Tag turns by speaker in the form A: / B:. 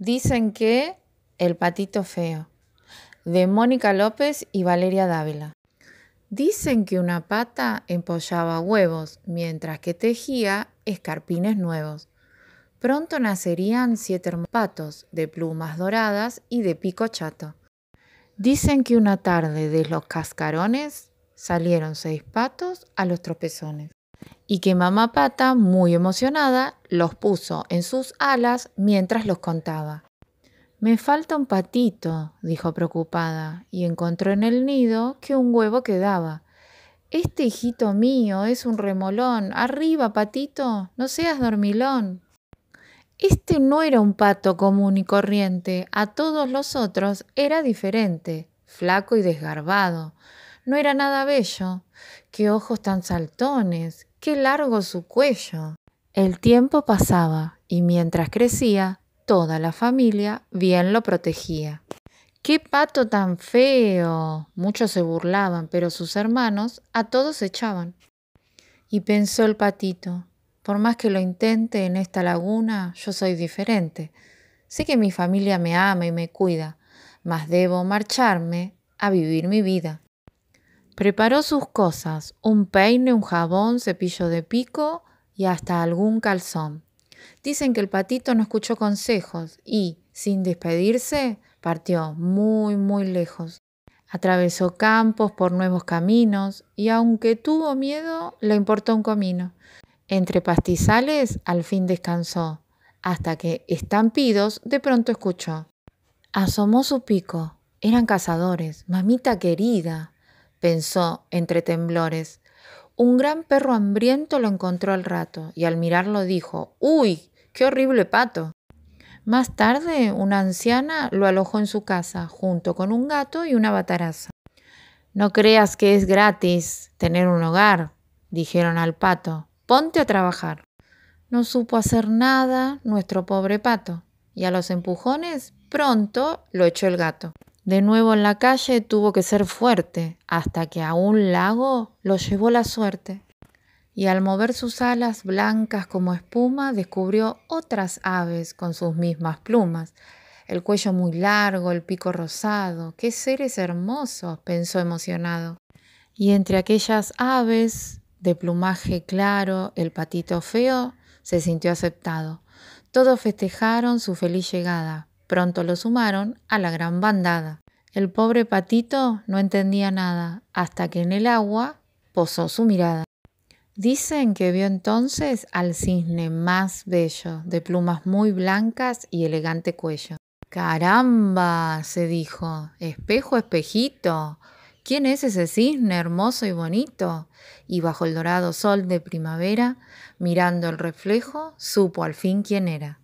A: Dicen que El patito feo, de Mónica López y Valeria Dávila. Dicen que una pata empollaba huevos mientras que tejía escarpines nuevos. Pronto nacerían siete patos de plumas doradas y de pico chato. Dicen que una tarde de los cascarones salieron seis patos a los tropezones y que mamá pata, muy emocionada, los puso en sus alas mientras los contaba. Me falta un patito, dijo preocupada, y encontró en el nido que un huevo quedaba. Este hijito mío es un remolón. Arriba, patito, no seas dormilón. Este no era un pato común y corriente, a todos los otros era diferente, flaco y desgarbado. No era nada bello. Qué ojos tan saltones, qué largo su cuello. El tiempo pasaba y mientras crecía, toda la familia bien lo protegía. ¡Qué pato tan feo! Muchos se burlaban, pero sus hermanos a todos echaban. Y pensó el patito, por más que lo intente en esta laguna, yo soy diferente. Sé que mi familia me ama y me cuida, mas debo marcharme a vivir mi vida. Preparó sus cosas, un peine, un jabón, cepillo de pico y hasta algún calzón. Dicen que el patito no escuchó consejos y, sin despedirse, partió muy, muy lejos. Atravesó campos por nuevos caminos y aunque tuvo miedo, le importó un comino. Entre pastizales al fin descansó, hasta que, estampidos, de pronto escuchó. Asomó su pico. Eran cazadores, mamita querida pensó entre temblores. Un gran perro hambriento lo encontró al rato y al mirarlo dijo, ¡Uy! ¡Qué horrible pato! Más tarde, una anciana lo alojó en su casa junto con un gato y una bataraza. No creas que es gratis tener un hogar, dijeron al pato. Ponte a trabajar. No supo hacer nada nuestro pobre pato, y a los empujones pronto lo echó el gato. De nuevo en la calle tuvo que ser fuerte, hasta que a un lago lo llevó la suerte. Y al mover sus alas blancas como espuma, descubrió otras aves con sus mismas plumas. El cuello muy largo, el pico rosado. ¡Qué seres hermosos! pensó emocionado. Y entre aquellas aves de plumaje claro, el patito feo se sintió aceptado. Todos festejaron su feliz llegada, Pronto lo sumaron a la gran bandada. El pobre patito no entendía nada hasta que en el agua posó su mirada. Dicen que vio entonces al cisne más bello, de plumas muy blancas y elegante cuello. Caramba, se dijo, espejo, espejito, ¿quién es ese cisne hermoso y bonito? Y bajo el dorado sol de primavera, mirando el reflejo, supo al fin quién era.